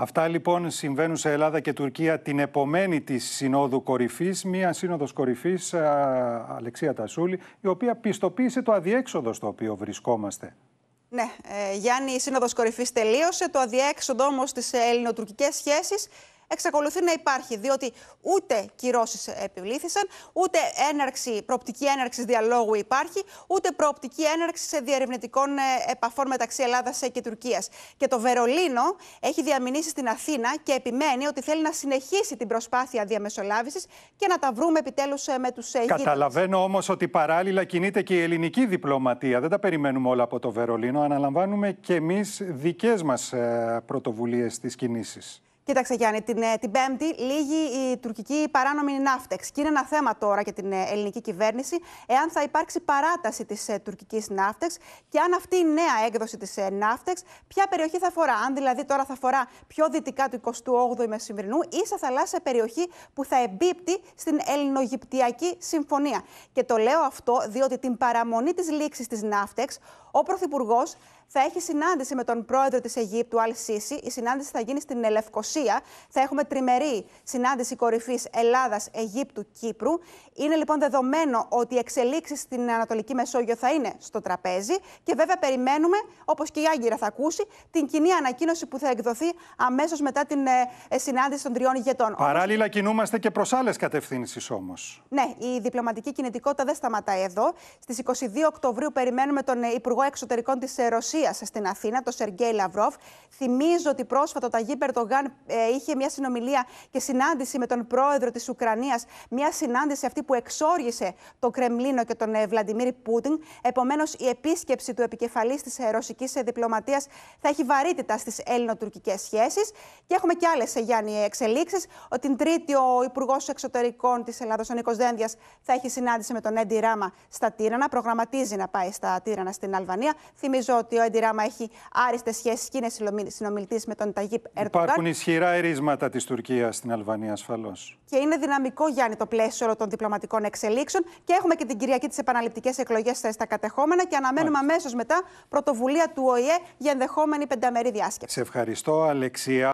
Αυτά λοιπόν συμβαίνουν σε Ελλάδα και Τουρκία την επομένη της Συνόδου Κορυφής, μια Σύνοδος Κορυφής, Αλεξία Τασούλη, η οποία πιστοποίησε το αδιέξοδο στο οποίο βρισκόμαστε. Ναι, ε, Γιάννη, η Σύνοδος Κορυφής τελείωσε. Το αδιέξοδο όμως στις Ελληνοτουρκικές σχέσεις εξακολουθεί να υπάρχει, διότι ούτε κυρώσεις επιβλήθησαν, ούτε έναρξη, προοπτική έναρξης διαλόγου υπάρχει, ούτε προοπτική έναρξη σε διερευνητικών ε, επαφών μεταξύ Ελλάδας ε, και Τουρκίας. Και το Βερολίνο έχει διαμηνήσει στην Αθήνα και επιμένει ότι θέλει να συνεχίσει την προσπάθεια διαμεσολάβησης και να τα βρούμε επιτέλους ε, με τους Ελλήνε. Καταλαβαίνω όμως ότι παράλληλα κινείται και η ελληνική διπλωματία. Δεν τα περιμένουμε όλα από το Βερολίνο. Αναλαμβάνουμε και εμείς δικές μας πρωτοβουλίες στις κινήσεις. Κοίταξε Γιάννη, την, ε, την Πέμπτη λύγει η τουρκική παράνομη ναύτεξ. Και είναι ένα θέμα τώρα για την ε, ελληνική κυβέρνηση, εάν θα υπάρξει παράταση της ε, τουρκικής ναύτεξ και αν αυτή η νέα έκδοση της ναύτεξ, ποια περιοχή θα αφορά. Αν δηλαδή τώρα θα αφορά πιο δυτικά του 28ου μεσημβρινού ή σε θαλάσσια περιοχή που θα εμπίπτει στην Ελληνογυπτιακή Συμφωνία. Και το λέω αυτό διότι την παραμονή της λήξης της ναύτεξ, ο Πρωθυπουργός θα έχει συνάντηση με τον πρόεδρο της Αιγύπτου, Αλ Σίση. Η συνάντηση θα γίνει στην Ελευκοσία Ρωσία. Θα έχουμε τριμερή συνάντηση κορυφής Ελλάδας, Αιγύπτου, Κύπρου. Είναι λοιπόν δεδομένο ότι οι εξελίξεις στην Ανατολική Μεσόγειο θα είναι στο τραπέζι και βέβαια περιμένουμε, όπως και η Άγκυρα θα ακούσει, την κοινή ανακοίνωση που θα εκδοθεί αμέσως μετά την ε, ε, συνάντηση των τριών ηγετών. Παράλληλα, κινούμαστε και προς άλλες κατευθύνσεις όμως. Ναι, η διπλωματική κινητικότητα δεν σταματάει εδώ. Στις 22 Οκτωβρίου περιμένουμε τον ε, Υπουργό Εξωτερικών της Ρωσίας στην Αθήνα, τον Σεργέη Λαυρόφ. Θυμίζω ότι πρόσφατα ο Ταγί Περτογάν ε, είχε μια συνομιλία και συνάντηση με τον πρόεδρο της Ουκρανίας. Μια συνάντηση αυτή που εξόργησε τον Κρεμλίνο και τον ε, Βλαντιμίρη Πούτιν. Επομένως, η επίσκεψη του επικεφαλής της ε, ρωσικής διπλωματίας θα έχει βαρύτητα στις ελληνοτουρκικές σχέσεις. Και έχουμε και άλλες, Γιάννη, εξελίξει. Την Τρίτη, ο Υπουργός Εξωτερικών της Ελλάδα, ο Νίκος Δένδιας, θα έχει συνάντηση με τον Έντι Ράμα στα Τύρανα. Προγραμματίζει να πάει στα Τύρανα στην Αλβανία. Θυμίζω ότι ο Έντι Ράμα έχει άριστες σχέσεις και είναι συνομιλητής με τον Ταγίπ ισχύ ερίσματα της Τουρκίας στην Αλβανία, ασφαλώς. Και είναι δυναμικό, Γιάννη, το πλαίσιο όλων των διπλωματικών εξελίξεων. Και έχουμε και την Κυριακή τις επαναληπτικές εκλογές στα κατεχόμενα και αναμένουμε αμέσως μετά πρωτοβουλία του ΟΗΕ για ενδεχόμενη πενταμερή διάσκεψη. Σε ευχαριστώ, Αλεξία.